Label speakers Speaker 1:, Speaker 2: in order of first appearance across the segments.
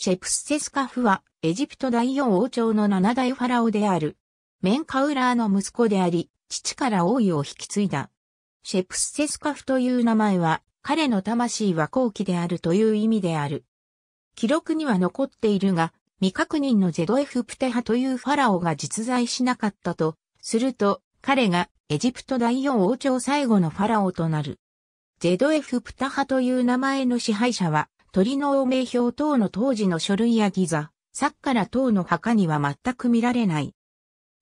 Speaker 1: シェプスセスカフは、エジプト第四王朝の七大ファラオである。メンカウラーの息子であり、父から王位を引き継いだ。シェプスセスカフという名前は、彼の魂は後期であるという意味である。記録には残っているが、未確認のゼドエフプテハというファラオが実在しなかったと、すると、彼がエジプト第四王朝最後のファラオとなる。ゼドエフプタハという名前の支配者は、鳥の王名表等の当時の書類やギザ、サッカラ等の墓には全く見られない。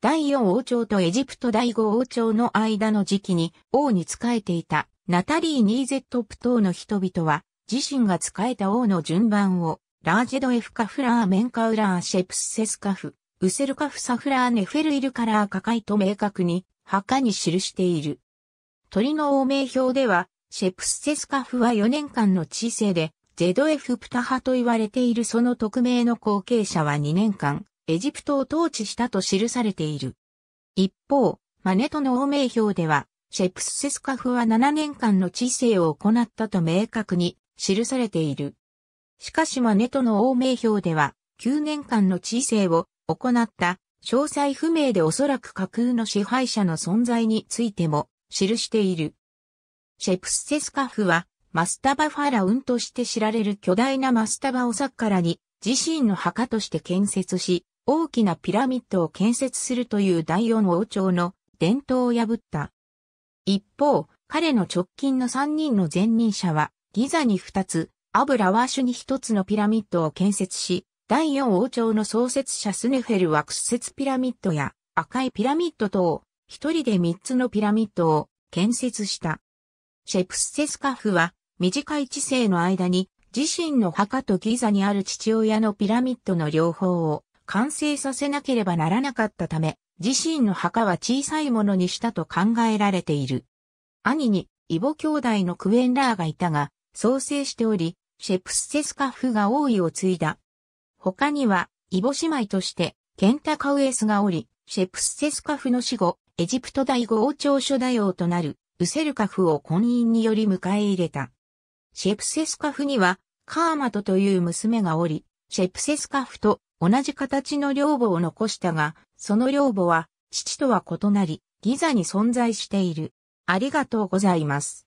Speaker 1: 第四王朝とエジプト第五王朝の間の時期に王に仕えていたナタリー・ニーゼットップ等の人々は自身が仕えた王の順番をラージェド・エフ・カフラー・メンカウラー・シェプスセスカフ、ウセルカフ・サフラー・ネフェル・イルカラー・カカイと明確に墓に記している。鳥の王名表ではシェプスセスカフは4年間の知性でジェドエフ・プタハと言われているその匿名の後継者は2年間、エジプトを統治したと記されている。一方、マネトの王名表では、シェプスセスカフは7年間の治世を行ったと明確に記されている。しかしマネトの王名表では、9年間の治世を行った詳細不明でおそらく架空の支配者の存在についても記している。シェプスセスカフはマスタバファラウンとして知られる巨大なマスタバをサッカラに自身の墓として建設し、大きなピラミッドを建設するという第四王朝の伝統を破った。一方、彼の直近の三人の前任者は、ギザに二つ、アブラワーシュに一つのピラミッドを建設し、第四王朝の創設者スネフェルは屈折ピラミッドや赤いピラミッド等、一人で三つのピラミッドを建設した。シェプスセスカフは短い知性の間に自身の墓とギザにある父親のピラミッドの両方を完成させなければならなかったため、自身の墓は小さいものにしたと考えられている。兄にイボ兄弟のクエンラーがいたが、創生しており、シェプスセスカフが王位を継いだ。他には、イボ姉妹として、ケンタカウエスがおり、シェプスセスカフの死後、エジプト第五王朝初代王となる、ウセルカフを婚姻により迎え入れた。シェプセスカフには、カーマトという娘がおり、シェプセスカフと同じ形の寮母を残したが、その寮母は、父とは異なり、ギザに存在している。ありがとうございます。